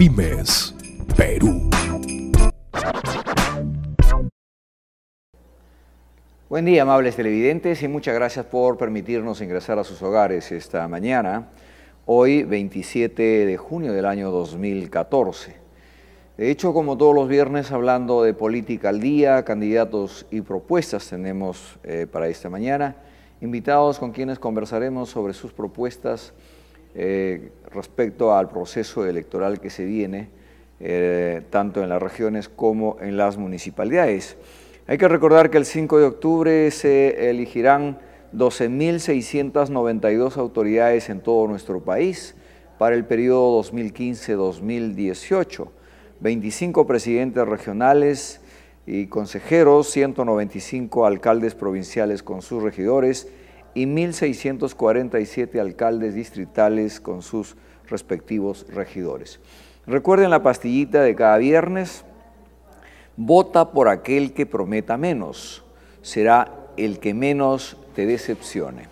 Pymes Perú. Buen día, amables televidentes, y muchas gracias por permitirnos ingresar a sus hogares esta mañana, hoy 27 de junio del año 2014. De hecho, como todos los viernes, hablando de política al día, candidatos y propuestas tenemos eh, para esta mañana, invitados con quienes conversaremos sobre sus propuestas eh, respecto al proceso electoral que se viene, eh, tanto en las regiones como en las municipalidades. Hay que recordar que el 5 de octubre se elegirán 12.692 autoridades en todo nuestro país para el periodo 2015-2018, 25 presidentes regionales y consejeros, 195 alcaldes provinciales con sus regidores, y 1.647 alcaldes distritales con sus respectivos regidores. Recuerden la pastillita de cada viernes, vota por aquel que prometa menos, será el que menos te decepcione.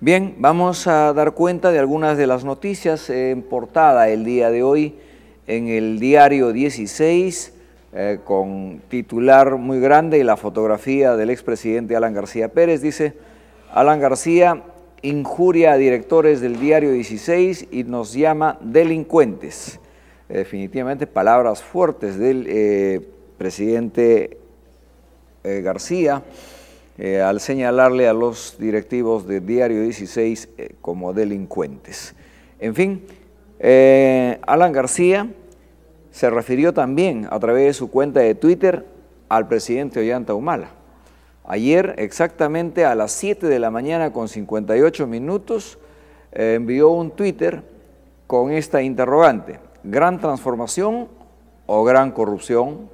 Bien, vamos a dar cuenta de algunas de las noticias en portada el día de hoy en el diario 16, eh, con titular muy grande y la fotografía del expresidente Alan García Pérez, dice, Alan García injuria a directores del diario 16 y nos llama delincuentes. Eh, definitivamente palabras fuertes del eh, presidente eh, García al señalarle a los directivos del diario 16 como delincuentes. En fin, Alan García se refirió también a través de su cuenta de Twitter al presidente Ollanta Humala. Ayer, exactamente a las 7 de la mañana con 58 minutos, eh, envió un Twitter con esta interrogante. ¿Gran transformación o gran corrupción?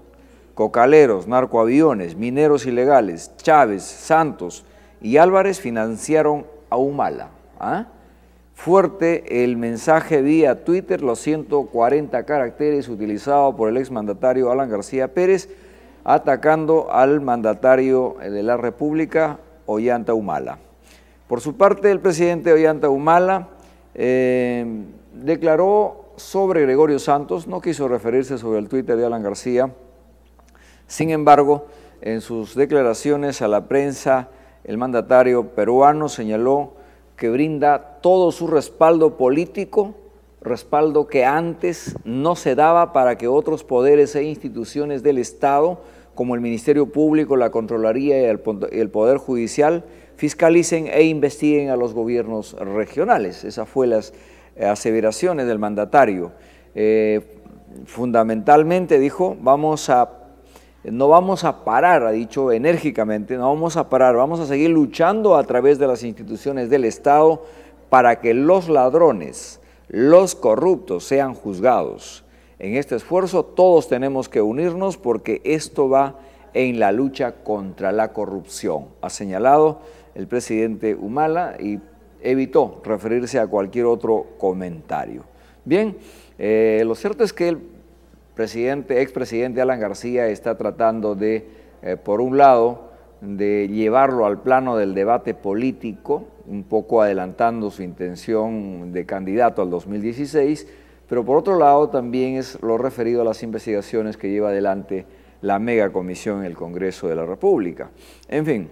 Cocaleros, narcoaviones, mineros ilegales, Chávez, Santos y Álvarez financiaron a Humala. ¿ah? Fuerte el mensaje vía Twitter, los 140 caracteres utilizados por el exmandatario Alan García Pérez, atacando al mandatario de la República, Ollanta Humala. Por su parte, el presidente Ollanta Humala eh, declaró sobre Gregorio Santos, no quiso referirse sobre el Twitter de Alan García, sin embargo, en sus declaraciones a la prensa, el mandatario peruano señaló que brinda todo su respaldo político respaldo que antes no se daba para que otros poderes e instituciones del Estado, como el Ministerio Público, la Controlaría y el Poder Judicial, fiscalicen e investiguen a los gobiernos regionales. Esas fueron las eh, aseveraciones del mandatario. Eh, fundamentalmente dijo, vamos a, no vamos a parar, ha dicho enérgicamente, no vamos a parar, vamos a seguir luchando a través de las instituciones del Estado para que los ladrones, los corruptos sean juzgados. En este esfuerzo todos tenemos que unirnos porque esto va en la lucha contra la corrupción, ha señalado el presidente Humala y evitó referirse a cualquier otro comentario. Bien, eh, lo cierto es que el presidente, expresidente Alan García está tratando de, eh, por un lado, de llevarlo al plano del debate político, un poco adelantando su intención de candidato al 2016, pero por otro lado también es lo referido a las investigaciones que lleva adelante la mega comisión en el Congreso de la República. En fin,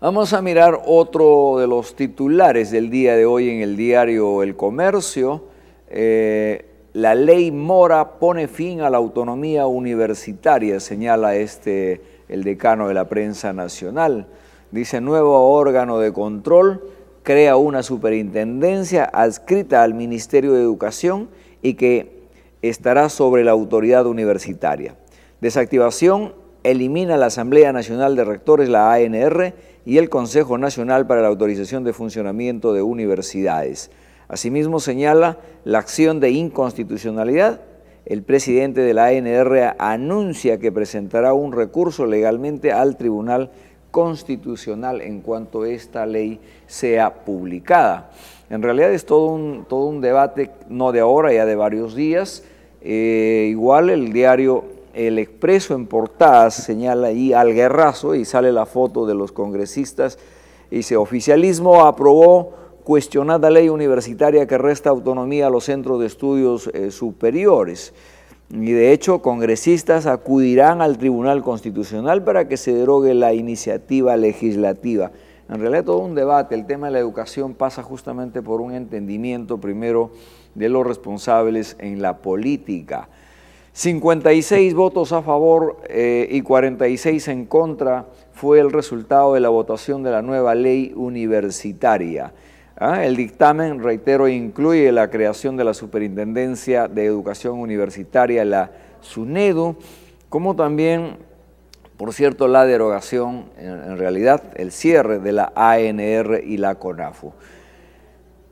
vamos a mirar otro de los titulares del día de hoy en el diario El Comercio. Eh, la ley Mora pone fin a la autonomía universitaria, señala este el decano de la prensa nacional. Dice, nuevo órgano de control, crea una superintendencia adscrita al Ministerio de Educación y que estará sobre la autoridad universitaria. Desactivación, elimina la Asamblea Nacional de Rectores, la ANR, y el Consejo Nacional para la Autorización de Funcionamiento de Universidades. Asimismo señala la acción de inconstitucionalidad. El presidente de la ANR anuncia que presentará un recurso legalmente al Tribunal constitucional en cuanto esta ley sea publicada. En realidad es todo un, todo un debate, no de ahora, ya de varios días. Eh, igual el diario El Expreso en portadas señala ahí al guerrazo y sale la foto de los congresistas. Y dice, oficialismo aprobó cuestionada ley universitaria que resta autonomía a los centros de estudios eh, superiores y de hecho congresistas acudirán al Tribunal Constitucional para que se derogue la iniciativa legislativa. En realidad todo un debate, el tema de la educación pasa justamente por un entendimiento primero de los responsables en la política. 56 votos a favor eh, y 46 en contra fue el resultado de la votación de la nueva ley universitaria. Ah, el dictamen, reitero, incluye la creación de la Superintendencia de Educación Universitaria, la SUNEDU, como también, por cierto, la derogación, en, realidad, el cierre de la ANR y la CONAFU.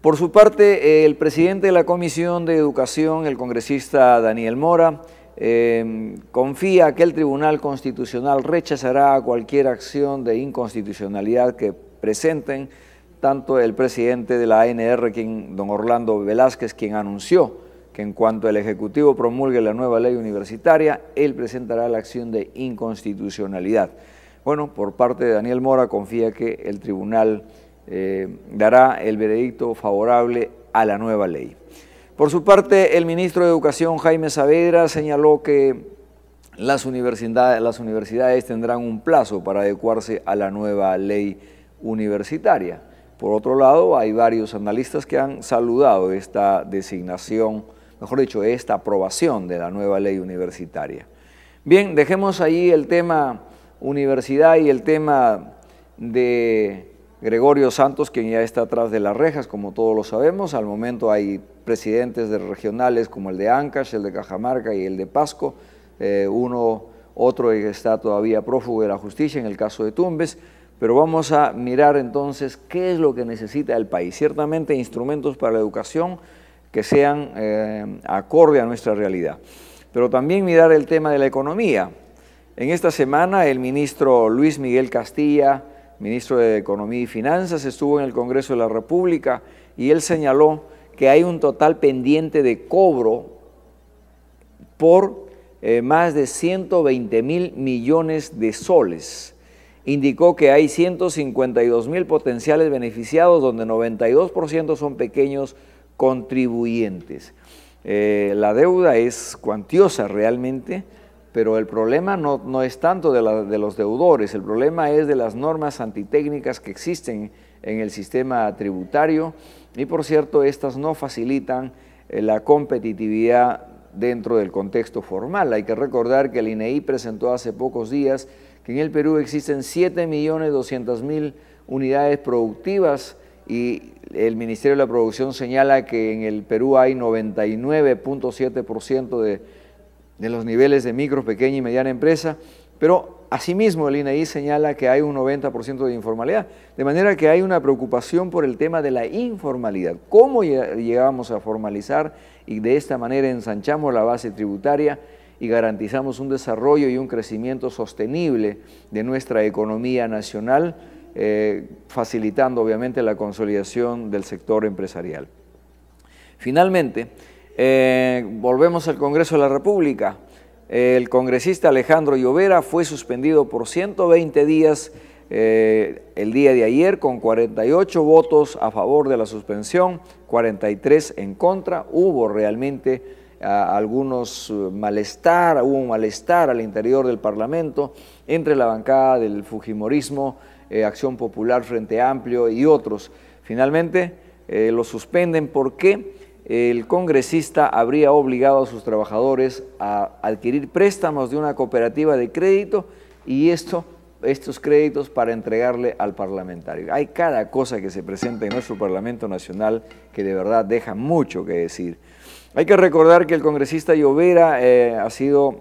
Por su parte, el presidente de la Comisión de Educación, el congresista Daniel Mora, em, confía que el Tribunal Constitucional rechazará cualquier acción de inconstitucionalidad que presenten tanto el presidente de la ANR, don Orlando Velázquez, quien anunció que en cuanto el Ejecutivo promulgue la nueva ley universitaria, él presentará la acción de inconstitucionalidad. Bueno, por parte de Daniel Mora confía que el tribunal eh, dará el veredicto favorable a la nueva ley. Por su parte, el ministro de Educación, Jaime Saavedra, señaló que las universidades tendrán un plazo para adecuarse a la nueva ley universitaria. Por otro lado, hay varios analistas que han saludado esta designación, mejor dicho, esta aprobación de la nueva ley universitaria. Bien, dejemos ahí el tema universidad y el tema de Gregorio Santos, quien ya está atrás de las rejas, como todos lo sabemos. Al momento hay presidentes de regionales como el de Ancash, el de Cajamarca y el de Pasco. Eh, uno, otro que está todavía prófugo de la justicia en el caso de Tumbes. Pero vamos a mirar entonces qué es lo que necesita el país. Ciertamente instrumentos para la educación que sean eh, acorde a nuestra realidad. Pero también mirar el tema de la economía. En esta semana el ministro Luis Miguel Castilla, ministro de Economía y Finanzas, estuvo en el Congreso de la República y él señaló que hay un total pendiente de cobro por eh, más de 120 mil millones de soles indicó que hay 152 mil potenciales beneficiados, donde 92% son pequeños contribuyentes. Eh, la deuda es cuantiosa realmente, pero el problema no, es tanto de, los deudores, el problema es de las normas antitécnicas que existen en el sistema tributario y por cierto, estas no facilitan eh, la competitividad dentro del contexto formal. Hay que recordar que el INEI e presentó hace pocos días que en el Perú existen 7.200.000 unidades productivas y el Ministerio de la Producción señala que en el Perú hay 99.7% de, de los niveles de micro, pequeña y mediana empresa, pero Asimismo, el INEI e señala que hay un 90% de informalidad, de manera que hay una preocupación por el tema de la informalidad. ¿Cómo llegamos a formalizar y de esta manera ensanchamos la base tributaria y garantizamos un desarrollo y un crecimiento sostenible de nuestra economía nacional, eh, facilitando obviamente la consolidación del sector empresarial? Finalmente, eh, volvemos al Congreso de la República el congresista Alejandro Llovera fue suspendido por 120 días eh, el día de ayer con 48 votos a favor de la suspensión, 43 en contra. Hubo realmente ah, algunos eh, malestar, hubo un malestar al interior del Parlamento entre la bancada del Fujimorismo, eh, Acción Popular, Frente Amplio y otros. Finalmente lo suspenden porque el congresista habría obligado a sus trabajadores a adquirir préstamos de una cooperativa de crédito y estos créditos para entregarle al parlamentario. Hay cada cosa que se presenta en nuestro Parlamento Nacional que de verdad deja mucho que decir. Hay que recordar que el congresista Llovera eh, ha sido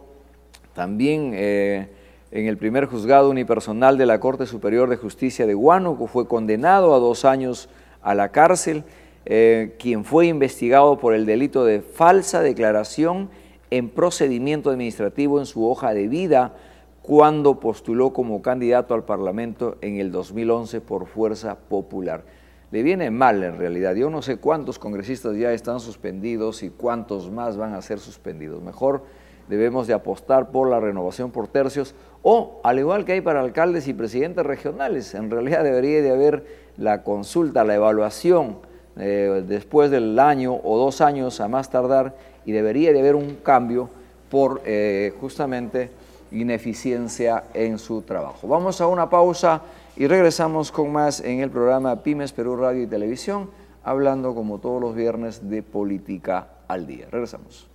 también eh, en el primer juzgado unipersonal de la Corte Superior de Justicia de Huánuco, fue condenado a dos años a la cárcel eh, quien fue investigado por el delito de falsa declaración en procedimiento administrativo en su hoja de vida cuando postuló como candidato al Parlamento en el 2011 por Fuerza Popular. Le viene mal en realidad. Yo no sé cuántos congresistas ya están suspendidos y cuántos más van a ser suspendidos. Mejor debemos de apostar por la renovación por tercios o, al igual que hay para alcaldes y presidentes regionales, en realidad debería de haber la consulta, la evaluación, eh, después del año o dos años a más tardar y debería de haber un cambio por eh, justamente ineficiencia en su trabajo. Vamos a una pausa y regresamos con más en el programa Pymes Perú Radio y Televisión, hablando como todos los viernes de política al día. Regresamos.